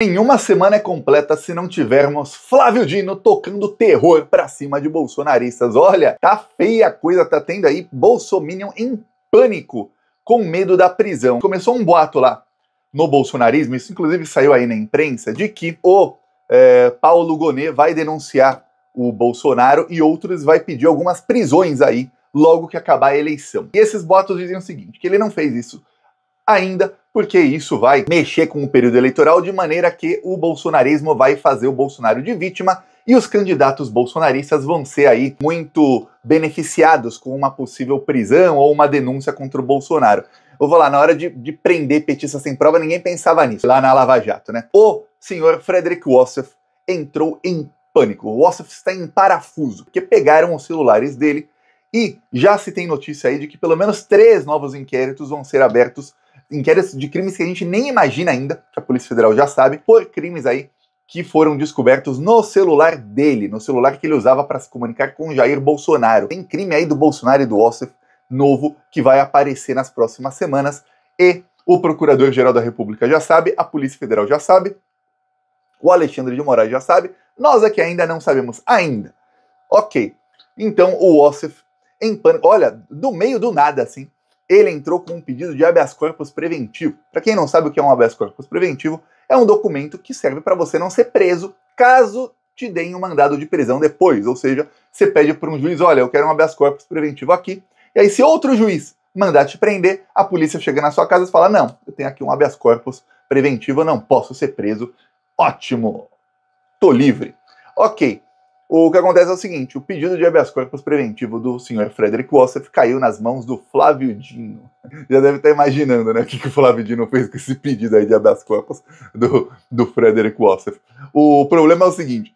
Nenhuma semana é completa se não tivermos Flávio Dino tocando terror pra cima de bolsonaristas. Olha, tá feia a coisa, tá tendo aí Bolsominion em pânico, com medo da prisão. Começou um boato lá no bolsonarismo, isso inclusive saiu aí na imprensa, de que o é, Paulo Gonet vai denunciar o Bolsonaro e outros vai pedir algumas prisões aí logo que acabar a eleição. E esses boatos dizem o seguinte, que ele não fez isso ainda, porque isso vai mexer com o período eleitoral de maneira que o bolsonarismo vai fazer o Bolsonaro de vítima e os candidatos bolsonaristas vão ser aí muito beneficiados com uma possível prisão ou uma denúncia contra o Bolsonaro. Eu vou lá, na hora de, de prender petista sem prova, ninguém pensava nisso, lá na Lava Jato, né? O senhor Frederick Wassef entrou em pânico. O Wassef está em parafuso, porque pegaram os celulares dele e já se tem notícia aí de que pelo menos três novos inquéritos vão ser abertos inquéritos de crimes que a gente nem imagina ainda, que a Polícia Federal já sabe, por crimes aí que foram descobertos no celular dele, no celular que ele usava para se comunicar com Jair Bolsonaro. Tem crime aí do Bolsonaro e do Ossif novo que vai aparecer nas próximas semanas e o Procurador-Geral da República já sabe, a Polícia Federal já sabe, o Alexandre de Moraes já sabe, nós aqui ainda não sabemos ainda. Ok, então o Ossif em pânico, olha, do meio do nada assim, ele entrou com um pedido de habeas corpus preventivo. Para quem não sabe o que é um habeas corpus preventivo, é um documento que serve para você não ser preso caso te deem um mandado de prisão depois. Ou seja, você pede para um juiz: olha, eu quero um habeas corpus preventivo aqui. E aí, se outro juiz mandar te prender, a polícia chega na sua casa e fala: não, eu tenho aqui um habeas corpus preventivo, eu não posso ser preso. Ótimo, tô livre. Ok, o que acontece é o seguinte: o pedido de habeas corpus preventivo do senhor Frederick Wassef caiu nas mãos do Flávio Dino. Já deve estar imaginando, né, o que, que o Flávio Dino fez com esse pedido aí de habeas corpus do, do Frederick Wassef. O problema é o seguinte: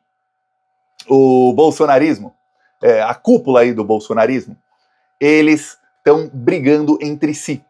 o bolsonarismo, é, a cúpula aí do bolsonarismo, eles estão brigando entre si.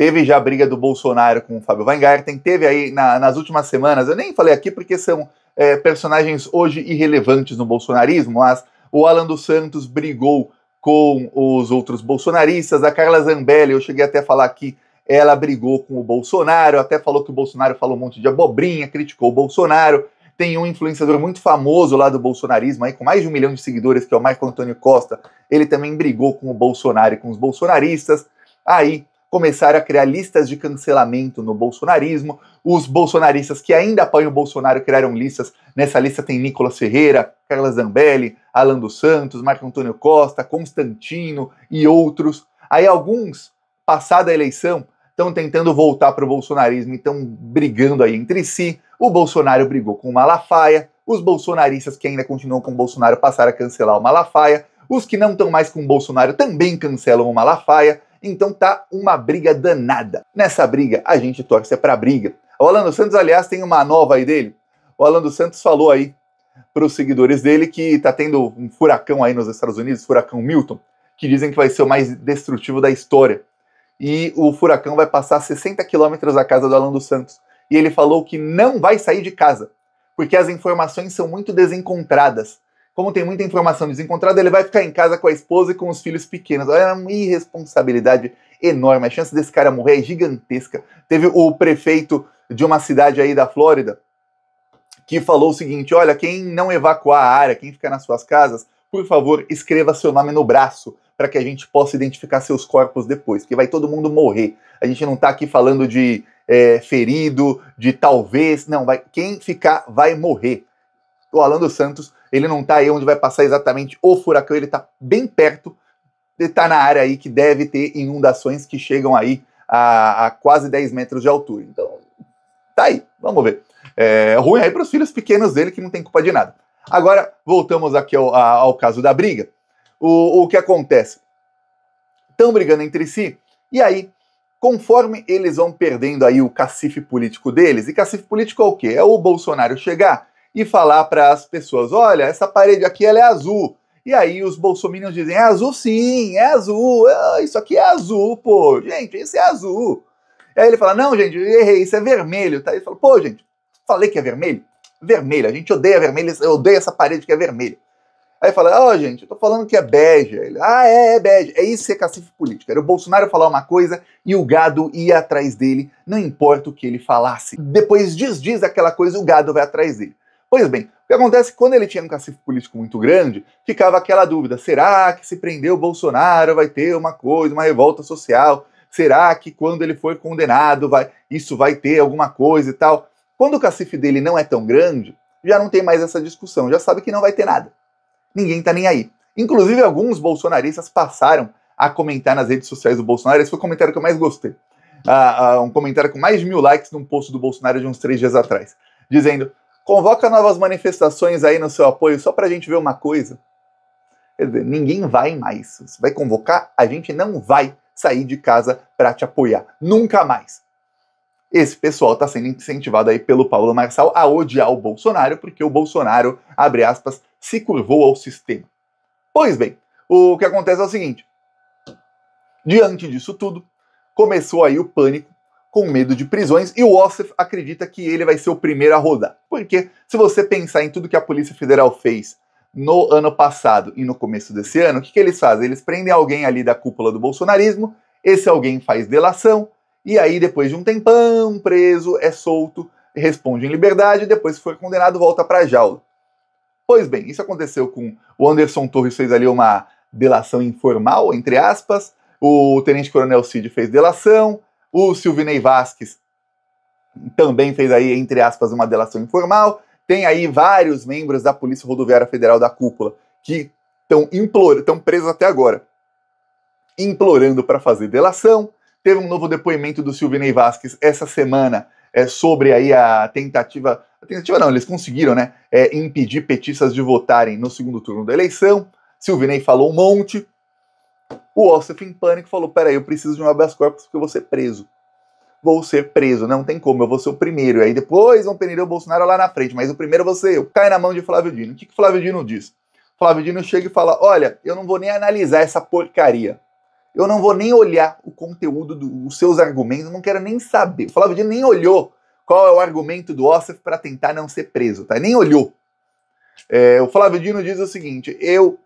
Teve já a briga do Bolsonaro com o Fábio Weingarten, teve aí na, nas últimas semanas, eu nem falei aqui porque são é, personagens hoje irrelevantes no bolsonarismo, mas o Alan dos Santos brigou com os outros bolsonaristas, a Carla Zambelli, eu cheguei até a falar aqui, ela brigou com o Bolsonaro, até falou que o Bolsonaro falou um monte de abobrinha, criticou o Bolsonaro. Tem um influenciador muito famoso lá do bolsonarismo, aí, com mais de um milhão de seguidores, que é o Marco Antônio Costa. Ele também brigou com o Bolsonaro e com os bolsonaristas. Aí começaram a criar listas de cancelamento no bolsonarismo. Os bolsonaristas que ainda apoiam o Bolsonaro criaram listas. Nessa lista tem Nicolas Ferreira, Carla Zambelli, Alan dos Santos, Marco Antônio Costa, Constantino e outros. Aí alguns, passada a eleição, estão tentando voltar para o bolsonarismo, estão brigando aí entre si. O Bolsonaro brigou com o Malafaia, os bolsonaristas que ainda continuam com o Bolsonaro passaram a cancelar o Malafaia, os que não estão mais com o Bolsonaro também cancelam o Malafaia, então tá uma briga danada. Nessa briga, a gente torce para a briga. O Alan dos Santos, aliás, tem uma nova aí dele. O Alan dos Santos falou aí para os seguidores dele que tá tendo um furacão aí nos Estados Unidos, furacão Milton, que dizem que vai ser o mais destrutivo da história. E o furacão vai passar 60 quilômetros da casa do Alan dos Santos. E ele falou que não vai sair de casa, porque as informações são muito desencontradas como tem muita informação desencontrada, ele vai ficar em casa com a esposa e com os filhos pequenos. Olha, é uma irresponsabilidade enorme. A chance desse cara morrer é gigantesca. Teve o prefeito de uma cidade aí da Flórida que falou o seguinte: olha, quem não evacuar a área, quem ficar nas suas casas, por favor, escreva seu nome no braço para que a gente possa identificar seus corpos depois, que vai todo mundo morrer. A gente não está aqui falando de é, ferido, de talvez, não, vai, quem ficar vai morrer o Alan dos Santos, ele não está aí onde vai passar exatamente o furacão, ele está bem perto, ele está na área aí que deve ter inundações que chegam aí a, a quase 10 metros de altura. Então, tá aí, vamos ver. É, ruim aí para os filhos pequenos dele que não tem culpa de nada. Agora, voltamos aqui ao, ao caso da briga. O, o que acontece? Estão brigando entre si, e aí, conforme eles vão perdendo aí o cacife político deles, e cacife político é o quê? É o Bolsonaro chegar e falar para as pessoas: olha, essa parede aqui ela é azul. E aí os bolsominions dizem: é azul sim, é azul, ah, isso aqui é azul, pô, gente, isso é azul. E aí ele fala: não, gente, errei, isso é vermelho. Tá? Ele fala: pô, gente, falei que é vermelho? Vermelho, a gente odeia vermelho, eu odeio essa parede que é vermelha. Aí fala: ó, oh, gente, eu tô falando que é bege. Ele, ah, é, é bege. É isso que é cacife político. Era o Bolsonaro falar uma coisa e o gado ia atrás dele, não importa o que ele falasse. Depois desdiz aquela coisa, o gado vai atrás dele. Pois bem, o que acontece é quando ele tinha um cacife político muito grande, ficava aquela dúvida: será que se prender o Bolsonaro vai ter uma coisa, uma revolta social? Será que quando ele for condenado vai, isso vai ter alguma coisa e tal? Quando o cacife dele não é tão grande, já não tem mais essa discussão, já sabe que não vai ter nada. Ninguém tá nem aí. Inclusive, alguns bolsonaristas passaram a comentar nas redes sociais do Bolsonaro. Esse foi o comentário que eu mais gostei. Ah, ah, um comentário com mais de mil likes num post do Bolsonaro de uns três dias atrás. Dizendo: convoca novas manifestações aí no seu apoio só para a gente ver uma coisa. Quer dizer, ninguém vai mais. Você vai convocar, a gente não vai sair de casa para te apoiar. Nunca mais. Esse pessoal está sendo incentivado aí pelo Paulo Marçal a odiar o Bolsonaro, porque o Bolsonaro, abre aspas, se curvou ao sistema. Pois bem, o que acontece é o seguinte. Diante disso tudo, começou aí o pânico com medo de prisões e o Ossef acredita que ele vai ser o primeiro a rodar. Porque se você pensar em tudo que a Polícia Federal fez no ano passado e no começo desse ano, o que, que eles fazem? Eles prendem alguém ali da cúpula do bolsonarismo, esse alguém faz delação, e aí depois de um tempão preso, é solto, responde em liberdade, depois se for condenado volta para a jaula. Pois bem, isso aconteceu com o Anderson Torres fez ali uma delação informal, entre aspas, o Tenente Coronel Cid fez delação, o Silvinei Vasquez também fez aí, entre aspas, uma delação informal. Tem aí vários membros da Polícia Rodoviária Federal da Cúpula que estão implorando, estão presos até agora, implorando para fazer delação. Teve um novo depoimento do Silvinei Vasquez essa semana é, sobre aí a tentativa, a tentativa não, eles conseguiram, né, é, impedir petistas de votarem no segundo turno da eleição. Silvinei falou um monte, o Ossef, em pânico, falou: Peraí, eu preciso de um habeas corpus porque eu vou ser preso. Vou ser preso, não tem como, eu vou ser o primeiro. E aí depois vão perder o Bolsonaro lá na frente, mas o primeiro você eu. Cai na mão de Flávio Dino. O que, que Flávio Dino diz? Flávio Dino chega e fala: Olha, eu não vou nem analisar essa porcaria. Eu não vou nem olhar o conteúdo dos seus argumentos, não quero nem saber. O Flávio Dino nem olhou qual é o argumento do Ossef para tentar não ser preso, tá? Nem olhou. É, o Flávio Dino diz o seguinte: eu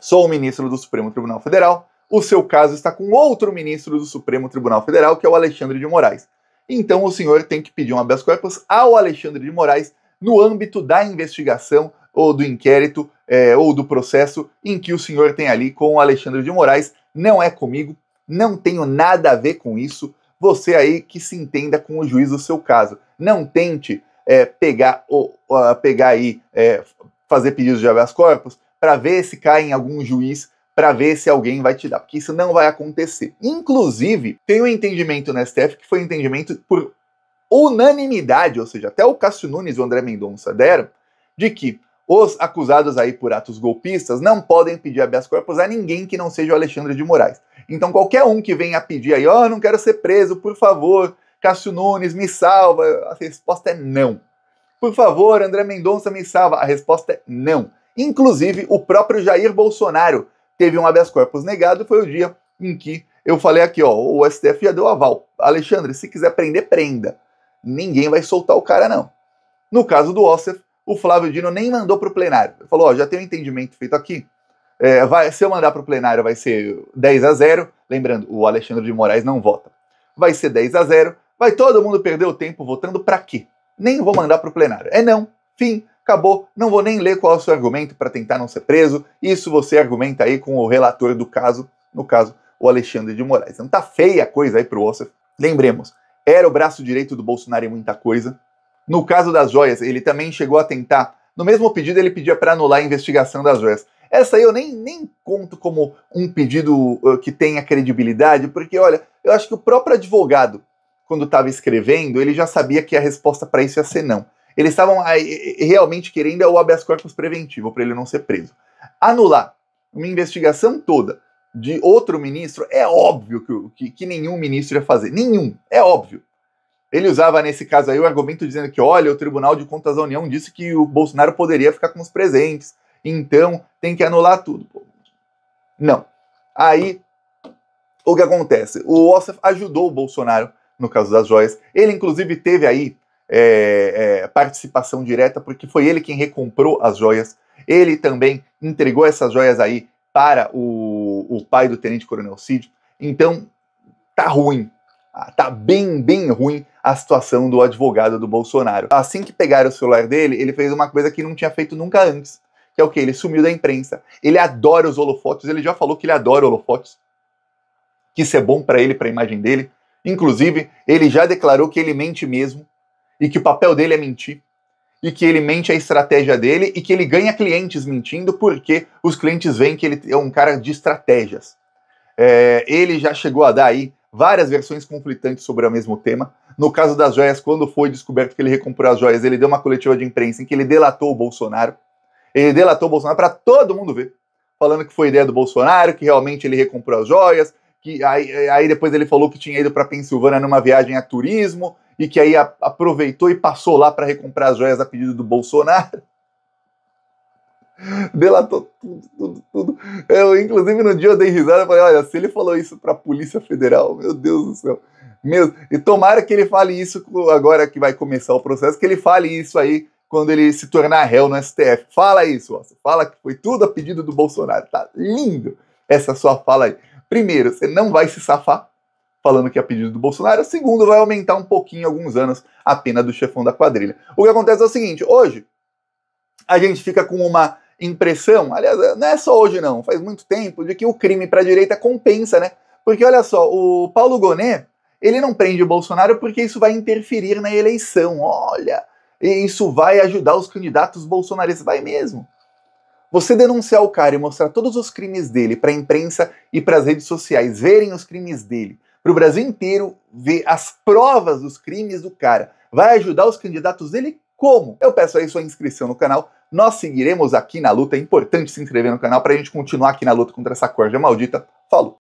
Sou o ministro do Supremo Tribunal Federal. O seu caso está com outro ministro do Supremo Tribunal Federal, que é o Alexandre de Moraes. Então o senhor tem que pedir um habeas corpus ao Alexandre de Moraes no âmbito da investigação ou do inquérito é, ou do processo em que o senhor tem ali com o Alexandre de Moraes. Não é comigo, não tenho nada a ver com isso. Você aí que se entenda com o juiz do seu caso. Não tente é, pegar, ou, pegar aí, é, fazer pedidos de habeas corpus para ver se cai em algum juiz, para ver se alguém vai te dar, porque isso não vai acontecer. Inclusive, tem um entendimento no STF que foi um entendimento por unanimidade, ou seja, até o Cássio Nunes e o André Mendonça deram, de que os acusados aí por atos golpistas não podem pedir habeas corpus a ninguém que não seja o Alexandre de Moraes. Então qualquer um que venha pedir aí, ó, oh, não quero ser preso, por favor, Cássio Nunes, me salva, a resposta é não. Por favor, André Mendonça, me salva, a resposta é não. Inclusive, o próprio Jair Bolsonaro teve um habeas corpus negado, foi o dia em que eu falei aqui, ó, o STF já deu aval. Alexandre, se quiser prender, prenda. Ninguém vai soltar o cara, não. No caso do Ossef, o Flávio Dino nem mandou para o plenário. Ele falou, ó, já tem um entendimento feito aqui. É, vai, se eu mandar para o plenário vai ser 10 a 0. Lembrando, o Alexandre de Moraes não vota. Vai ser 10 a 0. Vai todo mundo perder o tempo votando para quê? Nem vou mandar para o plenário. É não. Fim acabou, não vou nem ler qual é o seu argumento para tentar não ser preso. Isso você argumenta aí com o relator do caso, no caso, o Alexandre de Moraes. Não tá feia a coisa aí para o Ossef. Lembremos, era o braço direito do Bolsonaro em muita coisa. No caso das joias, ele também chegou a tentar. No mesmo pedido, ele pedia para anular a investigação das joias. Essa aí eu nem, nem conto como um pedido uh, que tenha credibilidade, porque olha, eu acho que o próprio advogado, quando estava escrevendo, ele já sabia que a resposta para isso ia ser não. Eles estavam ah, realmente querendo é o habeas corpus preventivo para ele não ser preso. Anular uma investigação toda de outro ministro é óbvio que, que, que, nenhum ministro ia fazer. Nenhum, é óbvio. Ele usava nesse caso aí o argumento dizendo que, olha, o Tribunal de Contas da União disse que o Bolsonaro poderia ficar com os presentes, então tem que anular tudo. Não. Aí, o que acontece? O Ossaf ajudou o Bolsonaro no caso das joias. Ele, inclusive, teve aí é, é, participação direta, porque foi ele quem recomprou as joias. Ele também entregou essas joias aí para o, o pai do tenente coronel Cid. Então, tá ruim. Ah, tá bem, bem ruim a situação do advogado do Bolsonaro. Assim que pegaram o celular dele, ele fez uma coisa que não tinha feito nunca antes, que é o que? Ele sumiu da imprensa. Ele adora os holofotes, ele já falou que ele adora holofotes, que isso é bom para ele, para a imagem dele. Inclusive, ele já declarou que ele mente mesmo, e que o papel dele é mentir e que ele mente a estratégia dele e que ele ganha clientes mentindo porque os clientes veem que ele é um cara de estratégias. É, ele já chegou a dar aí várias versões conflitantes sobre o mesmo tema. No caso das joias, quando foi descoberto que ele recomprou as joias, ele deu uma coletiva de imprensa em que ele delatou o Bolsonaro. Ele delatou o Bolsonaro para todo mundo ver, falando que foi ideia do Bolsonaro, que realmente ele recomprou as joias, que aí, aí depois ele falou que tinha ido para Pensilvânia numa viagem a turismo e que aí aproveitou e passou lá para recomprar as joias a pedido do Bolsonaro. Delatou tudo, tudo, tudo. Eu, inclusive, no dia eu dei risada e falei: olha, se ele falou isso para a Polícia Federal, meu Deus do céu. Mesmo. E tomara que ele fale isso agora que vai começar o processo, que ele fale isso aí quando ele se tornar réu no STF. Fala isso, ó. fala que foi tudo a pedido do Bolsonaro. Tá lindo essa sua fala aí. Primeiro, você não vai se safar falando que a pedido do Bolsonaro. segundo, vai aumentar um pouquinho, alguns anos, a pena do chefão da quadrilha. O que acontece é o seguinte: hoje a gente fica com uma impressão, aliás, não é só hoje não, faz muito tempo, de que o crime para a direita compensa, né? Porque olha só, o Paulo Gonet, ele não prende o Bolsonaro porque isso vai interferir na eleição. Olha, isso vai ajudar os candidatos bolsonaristas, vai mesmo. Você denunciar o cara e mostrar todos os crimes dele para a imprensa e para as redes sociais verem os crimes dele para o Brasil inteiro ver as provas dos crimes do cara. Vai ajudar os candidatos dele como? Eu peço aí sua inscrição no canal. Nós seguiremos aqui na luta. É importante se inscrever no canal para a gente continuar aqui na luta contra essa corja maldita. Falou!